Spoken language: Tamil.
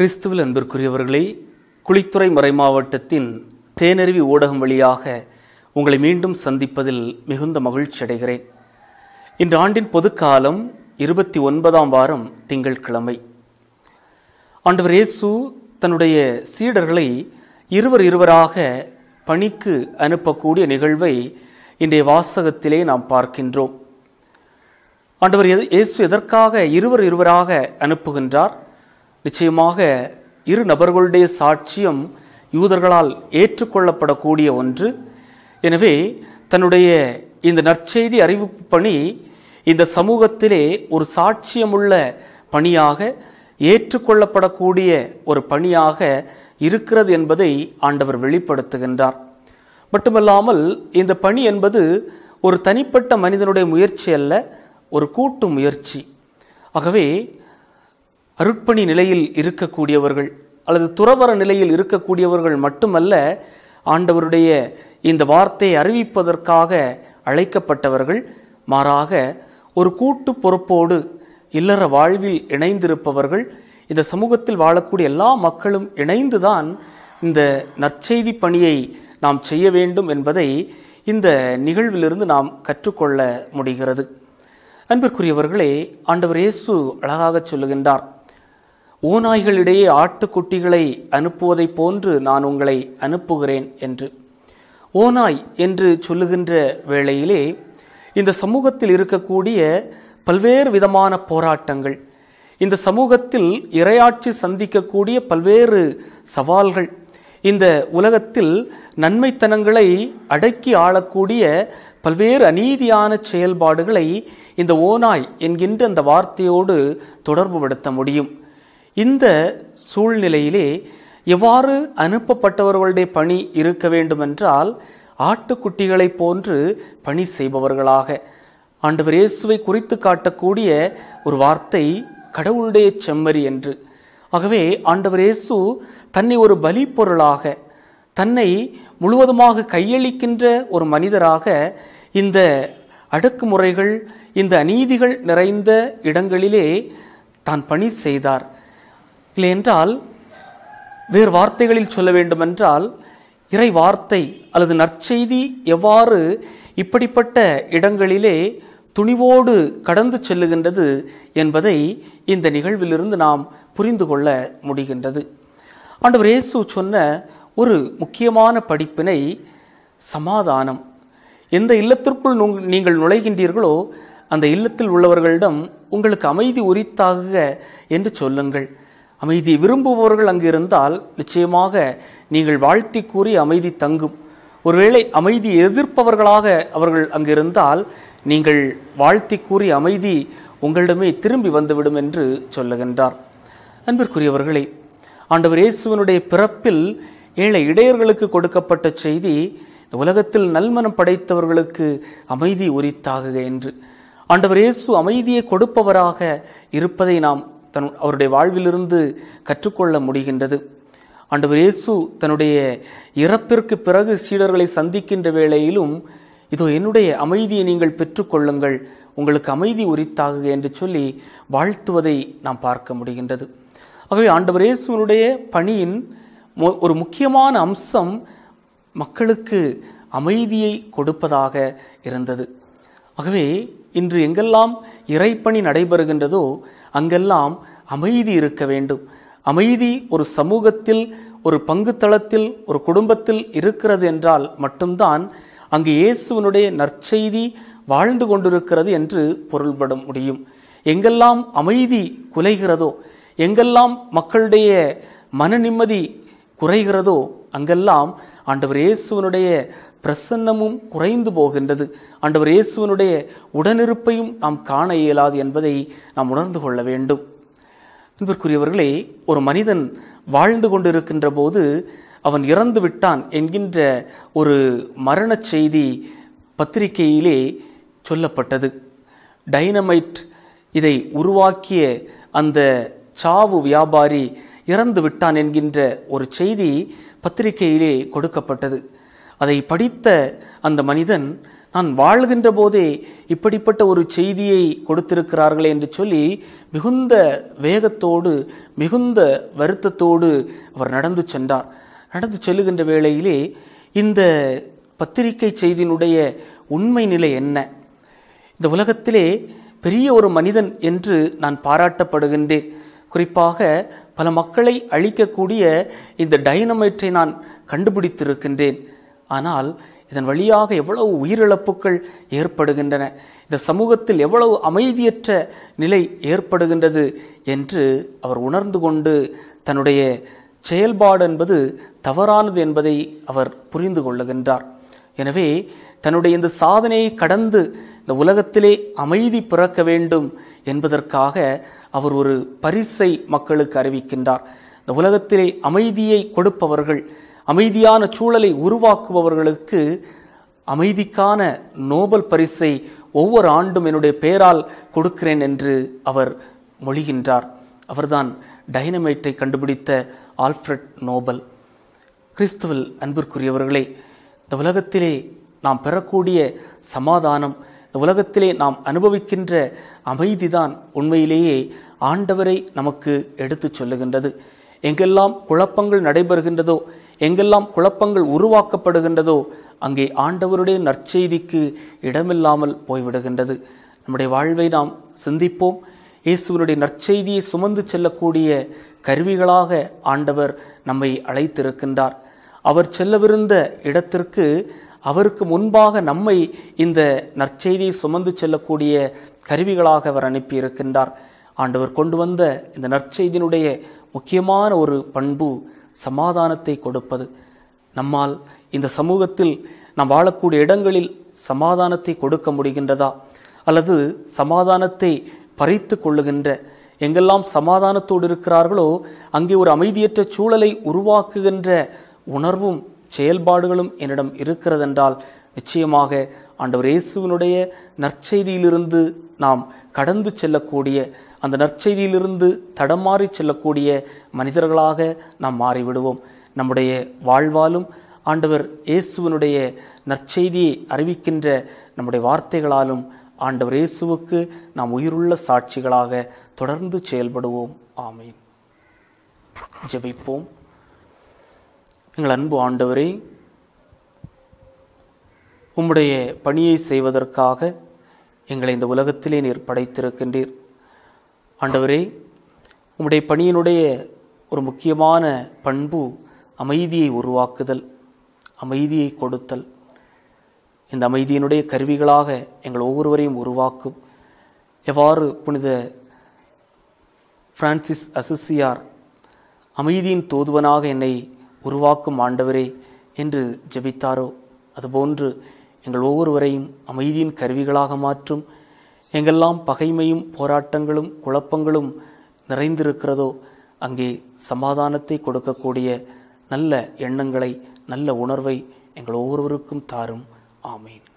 கிறிஸ்துவில் அன்பிற்குரியவர்களே குளித்துறை மாவட்டத்தின் தேனருவி ஊடகம் வழியாக உங்களை மீண்டும் சந்திப்பதில் மிகுந்த மகிழ்ச்சி அடைகிறேன் இந்த ஆண்டின் பொதுக்காலம் இருபத்தி ஒன்பதாம் வாரம் திங்கள் கிழமை ஆண்டவர் இயேசு தன்னுடைய சீடர்களை இருவர் இருவராக பணிக்கு அனுப்பக்கூடிய நிகழ்வை இன்றைய வாசகத்திலே நாம் பார்க்கின்றோம் ஆண்டவர் இயேசு எதற்காக இருவர் இருவராக அனுப்புகின்றார் நிச்சயமாக இரு நபர்களுடைய சாட்சியம் யூதர்களால் ஏற்றுக்கொள்ளப்படக்கூடிய ஒன்று எனவே தன்னுடைய இந்த நற்செய்தி அறிவிப்பு பணி இந்த சமூகத்திலே ஒரு சாட்சியமுள்ள பணியாக ஏற்றுக்கொள்ளப்படக்கூடிய ஒரு பணியாக இருக்கிறது என்பதை ஆண்டவர் வெளிப்படுத்துகின்றார் மட்டுமல்லாமல் இந்த பணி என்பது ஒரு தனிப்பட்ட மனிதனுடைய முயற்சி அல்ல ஒரு கூட்டு முயற்சி ஆகவே அருட்பணி நிலையில் இருக்கக்கூடியவர்கள் அல்லது துறவர நிலையில் இருக்கக்கூடியவர்கள் மட்டுமல்ல ஆண்டவருடைய இந்த வார்த்தையை அறிவிப்பதற்காக அழைக்கப்பட்டவர்கள் மாறாக ஒரு கூட்டு பொறுப்போடு இல்லற வாழ்வில் இணைந்திருப்பவர்கள் இந்த சமூகத்தில் வாழக்கூடிய எல்லா மக்களும் இணைந்துதான் இந்த நற்செய்தி பணியை நாம் செய்ய வேண்டும் என்பதை இந்த நிகழ்விலிருந்து நாம் கற்றுக்கொள்ள முடிகிறது அன்பிற்குரியவர்களே ஆண்டவர் இயேசு அழகாக சொல்லுகின்றார் ஊநாய்களிடையே ஆட்டுக்குட்டிகளை அனுப்புவதைப் போன்று நான் உங்களை அனுப்புகிறேன் என்று ஓநாய் என்று சொல்லுகின்ற வேளையிலே இந்த சமூகத்தில் இருக்கக்கூடிய பல்வேறு விதமான போராட்டங்கள் இந்த சமூகத்தில் இரையாட்சி சந்திக்கக்கூடிய பல்வேறு சவால்கள் இந்த உலகத்தில் நன்மைத்தனங்களை அடக்கி ஆளக்கூடிய பல்வேறு அநீதியான செயல்பாடுகளை இந்த ஓநாய் என்கின்ற அந்த வார்த்தையோடு தொடர்புபடுத்த முடியும் இந்த சூழ்நிலையிலே எவ்வாறு அனுப்பப்பட்டவர்களுடைய பணி இருக்க வேண்டுமென்றால் ஆட்டுக்குட்டிகளைப் போன்று பணி செய்பவர்களாக ஆண்டவர் இயேசுவை குறித்து காட்டக்கூடிய ஒரு வார்த்தை கடவுளுடைய செம்மறி என்று ஆகவே ஆண்டவர் இயேசு தன்னை ஒரு பலி பொருளாக தன்னை முழுவதுமாக கையளிக்கின்ற ஒரு மனிதராக இந்த அடக்குமுறைகள் இந்த அநீதிகள் நிறைந்த இடங்களிலே தான் பணி செய்தார் இல்லை என்றால் வேறு வார்த்தைகளில் சொல்ல வேண்டுமென்றால் இறை வார்த்தை அல்லது நற்செய்தி எவ்வாறு இப்படிப்பட்ட இடங்களிலே துணிவோடு கடந்து செல்லுகின்றது என்பதை இந்த நிகழ்விலிருந்து நாம் புரிந்து கொள்ள முடிகின்றது ஆண்டவர் இயேசு சொன்ன ஒரு முக்கியமான படிப்பினை சமாதானம் எந்த இல்லத்திற்குள் நீங்கள் நுழைகின்றீர்களோ அந்த இல்லத்தில் உள்ளவர்களிடம் உங்களுக்கு அமைதி உரித்தாக என்று சொல்லுங்கள் அமைதி விரும்புபவர்கள் அங்கு இருந்தால் நிச்சயமாக நீங்கள் வாழ்த்தி கூறி அமைதி தங்கும் ஒருவேளை அமைதி எதிர்ப்பவர்களாக அவர்கள் அங்கிருந்தால் நீங்கள் வாழ்த்தி கூறி அமைதி உங்களிடமே திரும்பி வந்துவிடும் என்று சொல்லுகின்றார் அன்பிற்குரியவர்களே ஆண்டவர் இயேசுவனுடைய பிறப்பில் ஏழை இடையர்களுக்கு கொடுக்கப்பட்ட செய்தி இந்த உலகத்தில் நல்மனம் படைத்தவர்களுக்கு அமைதி உரித்தாகுக என்று ஆண்டவர் இயேசு அமைதியை கொடுப்பவராக இருப்பதை நாம் தன் அவருடைய வாழ்விலிருந்து கற்றுக்கொள்ள முடிகின்றது ஆண்டவர் இயேசு தன்னுடைய இறப்பிற்கு பிறகு சீடர்களை சந்திக்கின்ற வேளையிலும் இதோ என்னுடைய அமைதியை நீங்கள் பெற்றுக்கொள்ளுங்கள் உங்களுக்கு அமைதி உரித்தாகுக என்று சொல்லி வாழ்த்துவதை நாம் பார்க்க முடிகின்றது ஆகவே ஆண்டவர் இயேசுவனுடைய பணியின் ஒரு முக்கியமான அம்சம் மக்களுக்கு அமைதியை கொடுப்பதாக இருந்தது ஆகவே இன்று எங்கெல்லாம் இறைப்பணி நடைபெறுகின்றதோ அங்கெல்லாம் அமைதி இருக்க வேண்டும் அமைதி ஒரு சமூகத்தில் ஒரு பங்கு தளத்தில் ஒரு குடும்பத்தில் இருக்கிறது என்றால் மட்டும்தான் அங்கு இயேசுவனுடைய நற்செய்தி வாழ்ந்து கொண்டிருக்கிறது என்று பொருள்பட முடியும் எங்கெல்லாம் அமைதி குலைகிறதோ எங்கெல்லாம் மக்களுடைய மன நிம்மதி குறைகிறதோ அங்கெல்லாம் ஆண்டவர் இயேசுவனுடைய பிரசன்னமும் குறைந்து போகின்றது அண்டவர் இயேசுவனுடைய உடனிருப்பையும் நாம் காண இயலாது என்பதை நாம் உணர்ந்து கொள்ள வேண்டும் அன்பிற்குரியவர்களே ஒரு மனிதன் வாழ்ந்து கொண்டிருக்கின்ற போது அவன் இறந்து விட்டான் என்கின்ற ஒரு மரண செய்தி பத்திரிகையிலே சொல்லப்பட்டது டைனமைட் இதை உருவாக்கிய அந்த சாவு வியாபாரி இறந்து விட்டான் என்கின்ற ஒரு செய்தி பத்திரிகையிலே கொடுக்கப்பட்டது அதை படித்த அந்த மனிதன் நான் வாழ்கின்ற போதே இப்படிப்பட்ட ஒரு செய்தியை கொடுத்திருக்கிறார்களே என்று சொல்லி மிகுந்த வேகத்தோடு மிகுந்த வருத்தத்தோடு அவர் நடந்து சென்றார் நடந்து செல்லுகின்ற வேளையிலே இந்த பத்திரிகை செய்தியினுடைய உண்மை நிலை என்ன இந்த உலகத்திலே பெரிய ஒரு மனிதன் என்று நான் பாராட்டப்படுகின்றேன் குறிப்பாக பல மக்களை அழிக்கக்கூடிய இந்த டைனமைட்டை நான் கண்டுபிடித்திருக்கின்றேன் ஆனால் இதன் வழியாக எவ்வளவு உயிரிழப்புகள் ஏற்படுகின்றன இந்த சமூகத்தில் எவ்வளவு அமைதியற்ற நிலை ஏற்படுகின்றது என்று அவர் உணர்ந்து கொண்டு தன்னுடைய செயல்பாடு என்பது தவறானது என்பதை அவர் புரிந்து கொள்ளுகின்றார் எனவே தன்னுடைய இந்த சாதனையை கடந்து இந்த உலகத்திலே அமைதி பிறக்க வேண்டும் என்பதற்காக அவர் ஒரு பரிசை மக்களுக்கு அறிவிக்கின்றார் இந்த உலகத்திலே அமைதியை கொடுப்பவர்கள் அமைதியான சூழலை உருவாக்குபவர்களுக்கு அமைதிக்கான நோபல் பரிசை ஒவ்வொரு ஆண்டும் என்னுடைய பெயரால் கொடுக்கிறேன் என்று அவர் மொழிகின்றார் அவர்தான் டைனமைட்டை கண்டுபிடித்த ஆல்ஃப்ரட் நோபல் கிறிஸ்துவல் அன்பிற்குரியவர்களே இந்த உலகத்திலே நாம் பெறக்கூடிய சமாதானம் இந்த உலகத்திலே நாம் அனுபவிக்கின்ற அமைதிதான் உண்மையிலேயே ஆண்டவரை நமக்கு எடுத்துச் சொல்லுகின்றது எங்கெல்லாம் குழப்பங்கள் நடைபெறுகின்றதோ எங்கெல்லாம் குழப்பங்கள் உருவாக்கப்படுகின்றதோ அங்கே ஆண்டவருடைய நற்செய்திக்கு இடமில்லாமல் போய்விடுகின்றது நம்முடைய வாழ்வை நாம் சிந்திப்போம் இயேசுவனுடைய நற்செய்தியை சுமந்து செல்லக்கூடிய கருவிகளாக ஆண்டவர் நம்மை அழைத்திருக்கின்றார் அவர் செல்லவிருந்த இடத்திற்கு அவருக்கு முன்பாக நம்மை இந்த நற்செய்தியை சுமந்து செல்லக்கூடிய கருவிகளாக அவர் அனுப்பியிருக்கின்றார் ஆண்டவர் கொண்டு வந்த இந்த நற்செய்தியினுடைய முக்கியமான ஒரு பண்பு சமாதானத்தை கொடுப்பது நம்மால் இந்த சமூகத்தில் நாம் வாழக்கூடிய இடங்களில் சமாதானத்தை கொடுக்க முடிகின்றதா அல்லது சமாதானத்தை பறித்து கொள்ளுகின்ற எங்கெல்லாம் சமாதானத்தோடு இருக்கிறார்களோ அங்கே ஒரு அமைதியற்ற சூழலை உருவாக்குகின்ற உணர்வும் செயல்பாடுகளும் என்னிடம் இருக்கிறதென்றால் நிச்சயமாக ஆண்டவர் இயேசுவினுடைய நற்செய்தியிலிருந்து நாம் கடந்து செல்லக்கூடிய அந்த நற்செய்தியிலிருந்து தடமாறி செல்லக்கூடிய மனிதர்களாக நாம் மாறிவிடுவோம் நம்முடைய வாழ்வாலும் ஆண்டவர் இயேசுவனுடைய நற்செய்தியை அறிவிக்கின்ற நம்முடைய வார்த்தைகளாலும் ஆண்டவர் இயேசுவுக்கு நாம் உயிருள்ள சாட்சிகளாக தொடர்ந்து செயல்படுவோம் ஆமீன் ஜபிப்போம் எங்கள் அன்பு ஆண்டவரே உம்முடைய பணியை செய்வதற்காக எங்களை இந்த உலகத்திலே நீர் படைத்திருக்கின்றீர் ஆண்டவரே உம்முடைய பணியினுடைய ஒரு முக்கியமான பண்பு அமைதியை உருவாக்குதல் அமைதியை கொடுத்தல் இந்த அமைதியினுடைய கருவிகளாக எங்கள் ஒவ்வொருவரையும் உருவாக்கும் எவ்வாறு புனித பிரான்சிஸ் அசிசியார் அமைதியின் தோதுவனாக என்னை உருவாக்கும் ஆண்டவரே என்று ஜெபித்தாரோ அதுபோன்று எங்கள் ஒவ்வொருவரையும் அமைதியின் கருவிகளாக மாற்றும் எங்கெல்லாம் பகைமையும் போராட்டங்களும் குழப்பங்களும் நிறைந்திருக்கிறதோ அங்கே சமாதானத்தை கொடுக்கக்கூடிய நல்ல எண்ணங்களை நல்ல உணர்வை எங்கள் ஒவ்வொருவருக்கும் தாரும் ஆமீன்